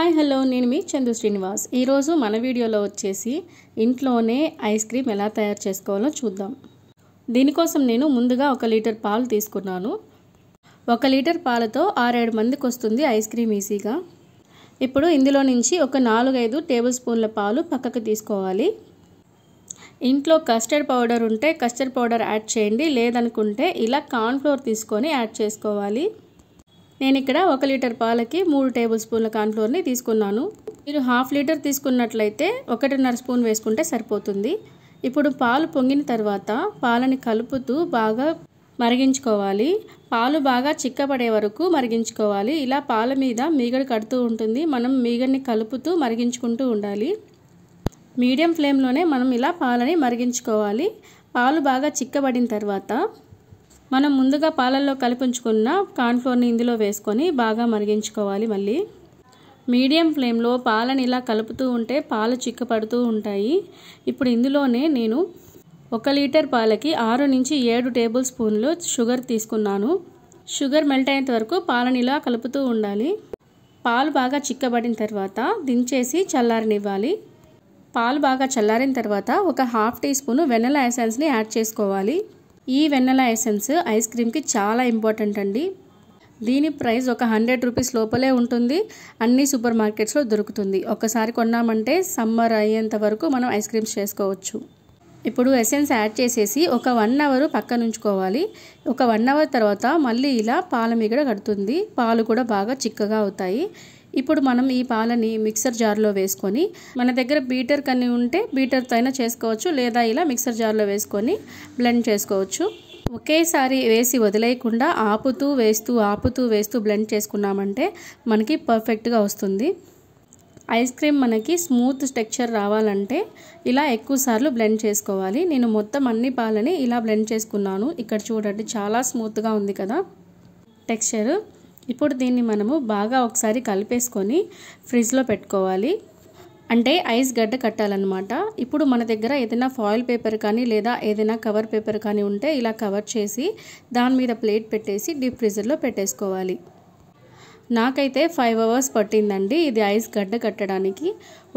hi hello నేను మీ చందు శ్రీనివాస్ ఈరోజు మన వీడియోలో వచ్చేసి ఇంట్లోనే ఐస్ క్రీమ్ ఎలా తయారు చేసుకోవాలో చూద్దాం దీనికోసం నేను ముందుగా ఒక లీటర్ పాలు తీసుకున్నాను ఒక లీటర్ పాలతో ఆరేడు మందికి వస్తుంది ఐస్ క్రీమ్ ఈజీగా ఇప్పుడు ఇందులో నుంచి ఒక నాలుగైదు టేబుల్ స్పూన్ల పాలు పక్కకు తీసుకోవాలి ఇంట్లో కస్టర్డ్ పౌడర్ ఉంటే కస్టర్డ్ పౌడర్ యాడ్ చేయండి లేదనుకుంటే ఇలా కార్న్ఫ్లోర్ తీసుకొని యాడ్ చేసుకోవాలి నేను ఇక్కడ ఒక లీటర్ పాలకి మూడు టేబుల్ స్పూన్ల కార్న్ఫ్లోర్ని తీసుకున్నాను మీరు హాఫ్ లీటర్ తీసుకున్నట్లయితే ఒకటిన్నర స్పూన్ వేసుకుంటే సరిపోతుంది ఇప్పుడు పాలు పొంగిన తర్వాత పాలని కలుపుతూ బాగా మరిగించుకోవాలి పాలు బాగా చిక్కబడే వరకు మరిగించుకోవాలి ఇలా పాల మీద మీగడు కడుతూ ఉంటుంది మనం మీగడిని కలుపుతూ మరిగించుకుంటూ ఉండాలి మీడియం ఫ్లేమ్లోనే మనం ఇలా పాలని మరిగించుకోవాలి పాలు బాగా చిక్కబడిన తర్వాత మనం ముందుగా పాలల్లో కలిపి ఉంచుకున్న కార్న్ఫ్లోర్ని ఇందులో వేసుకొని బాగా మరిగించుకోవాలి మళ్ళీ మీడియం ఫ్లేమ్లో పాలను ఇలా కలుపుతూ ఉంటే పాలు చిక్కపడుతూ ఉంటాయి ఇప్పుడు ఇందులోనే నేను ఒక లీటర్ పాలకి ఆరు నుంచి ఏడు టేబుల్ స్పూన్లు షుగర్ తీసుకున్నాను షుగర్ మెల్ట్ అయ్యేంత వరకు పాలను ఇలా కలుపుతూ ఉండాలి పాలు బాగా చిక్కబడిన తర్వాత దించేసి చల్లారనివ్వాలి పాలు బాగా చల్లారిన తర్వాత ఒక హాఫ్ టీ స్పూన్ వెనలా ఎసెన్స్ని యాడ్ చేసుకోవాలి ఈ వెన్నెల ఎసెన్స్ ఐస్ క్రీమ్కి చాలా ఇంపార్టెంట్ అండి దీని ప్రైస్ ఒక హండ్రెడ్ రూపీస్ లోపలే ఉంటుంది అన్ని సూపర్ మార్కెట్స్లో దొరుకుతుంది ఒకసారి కొన్నామంటే సమ్మర్ అయ్యేంత వరకు మనం ఐస్ క్రీమ్స్ చేసుకోవచ్చు ఇప్పుడు ఎసెన్స్ యాడ్ చేసేసి ఒక వన్ అవర్ పక్కన ఉంచుకోవాలి ఒక వన్ అవర్ తర్వాత మళ్ళీ ఇలా పాల మిగడ కడుతుంది పాలు కూడా బాగా చిక్కగా అవుతాయి ఇప్పుడు మనం ఈ పాలని మిక్సర్ జార్లో వేసుకొని మన దగ్గర బీటర్ కన్ని ఉంటే బీటర్తో అయినా చేసుకోవచ్చు లేదా ఇలా మిక్సర్ జార్లో వేసుకొని బ్లెండ్ చేసుకోవచ్చు ఒకేసారి వేసి వదిలేయకుండా ఆపుతూ వేస్తూ ఆపుతూ వేస్తూ బ్లెండ్ చేసుకున్నామంటే మనకి పర్ఫెక్ట్గా వస్తుంది ఐస్ క్రీమ్ మనకి స్మూత్ టెక్చర్ రావాలంటే ఇలా ఎక్కువసార్లు బ్లెండ్ చేసుకోవాలి నేను మొత్తం అన్ని పాలని ఇలా బ్లెండ్ చేసుకున్నాను ఇక్కడ చూడండి చాలా స్మూత్గా ఉంది కదా టెక్స్చర్ ఇప్పుడు దీన్ని మనము బాగా ఒకసారి కలిపేసుకొని ఫ్రిడ్జ్లో పెట్టుకోవాలి అంటే ఐస్ గడ్డ కట్టాలన్నమాట ఇప్పుడు మన దగ్గర ఏదైనా ఫాయిల్ పేపర్ కానీ లేదా ఏదైనా కవర్ పేపర్ కానీ ఉంటే ఇలా కవర్ చేసి దాని మీద ప్లేట్ పెట్టేసి డీప్ ఫ్రిజర్లో పెట్టేసుకోవాలి నాకైతే ఫైవ్ అవర్స్ పట్టిందండి ఇది ఐస్ గడ్డ కట్టడానికి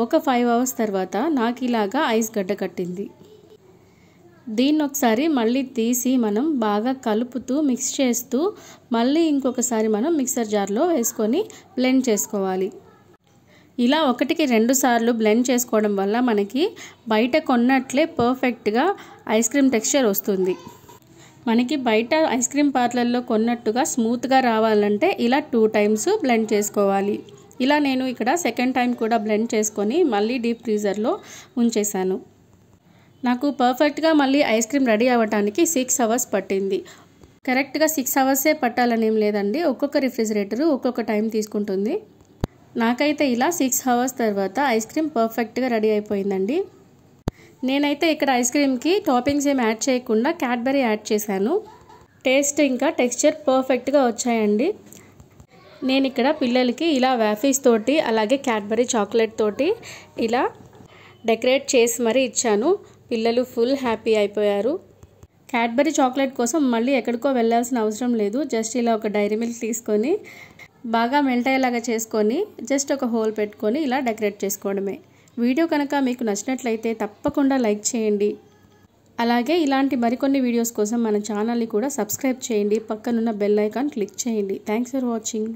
ఒక ఫైవ్ అవర్స్ తర్వాత నాకు ఇలాగా ఐస్ గడ్డ కట్టింది దీన్ని ఒకసారి మళ్ళీ తీసి మనం బాగా కలుపుతూ మిక్స్ చేస్తూ మళ్ళీ ఇంకొకసారి మనం మిక్సర్ జార్లో వేసుకొని బ్లెండ్ చేసుకోవాలి ఇలా ఒకటికి రెండు సార్లు బ్లెండ్ చేసుకోవడం వల్ల మనకి బయట కొన్నట్లే పర్ఫెక్ట్గా ఐస్ క్రీమ్ టెక్స్చర్ వస్తుంది మనకి బయట ఐస్ క్రీమ్ పార్లర్లో కొన్నట్టుగా స్మూత్గా రావాలంటే ఇలా టూ టైమ్స్ బ్లెండ్ చేసుకోవాలి ఇలా నేను ఇక్కడ సెకండ్ టైం కూడా బ్లెండ్ చేసుకొని మళ్ళీ డీప్ ఫ్రీజర్లో ఉంచేశాను నాకు పర్ఫెక్ట్గా మళ్ళీ ఐస్ క్రీమ్ రెడీ అవ్వడానికి సిక్స్ అవర్స్ పట్టింది కరెక్ట్గా సిక్స్ అవర్సే పట్టాలని ఏం లేదండి ఒక్కొక్క రిఫ్రిజిరేటరు ఒక్కొక్క టైం తీసుకుంటుంది నాకైతే ఇలా సిక్స్ అవర్స్ తర్వాత ఐస్ క్రీమ్ పర్ఫెక్ట్గా రెడీ అయిపోయిందండి నేనైతే ఇక్కడ ఐస్ క్రీమ్కి టాపింగ్స్ ఏం యాడ్ చేయకుండా క్యాడ్బరీ యాడ్ చేశాను టేస్ట్ ఇంకా టెక్స్చర్ పర్ఫెక్ట్గా వచ్చాయండి నేను ఇక్కడ పిల్లలకి ఇలా వ్యాఫీస్ తోటి అలాగే క్యాడ్బరీ చాక్లెట్ తోటి ఇలా డెకరేట్ చేసి మరీ ఇచ్చాను పిల్లలు ఫుల్ హ్యాపీ అయిపోయారు క్యాడ్బరీ చాక్లెట్ కోసం మళ్ళీ ఎక్కడికో వెళ్ళాల్సిన అవసరం లేదు జస్ట్ ఇలా ఒక డైరీ మిల్క్ తీసుకొని బాగా మెల్ట్ అయ్యేలాగా చేసుకొని జస్ట్ ఒక హోల్ పెట్టుకొని ఇలా డెకరేట్ చేసుకోవడమే వీడియో కనుక మీకు నచ్చినట్లయితే తప్పకుండా లైక్ చేయండి అలాగే ఇలాంటి మరికొన్ని వీడియోస్ కోసం మన ఛానల్ని కూడా సబ్స్క్రైబ్ చేయండి పక్కనున్న బెల్ ఐకాన్ క్లిక్ చేయండి థ్యాంక్స్ ఫర్ వాచింగ్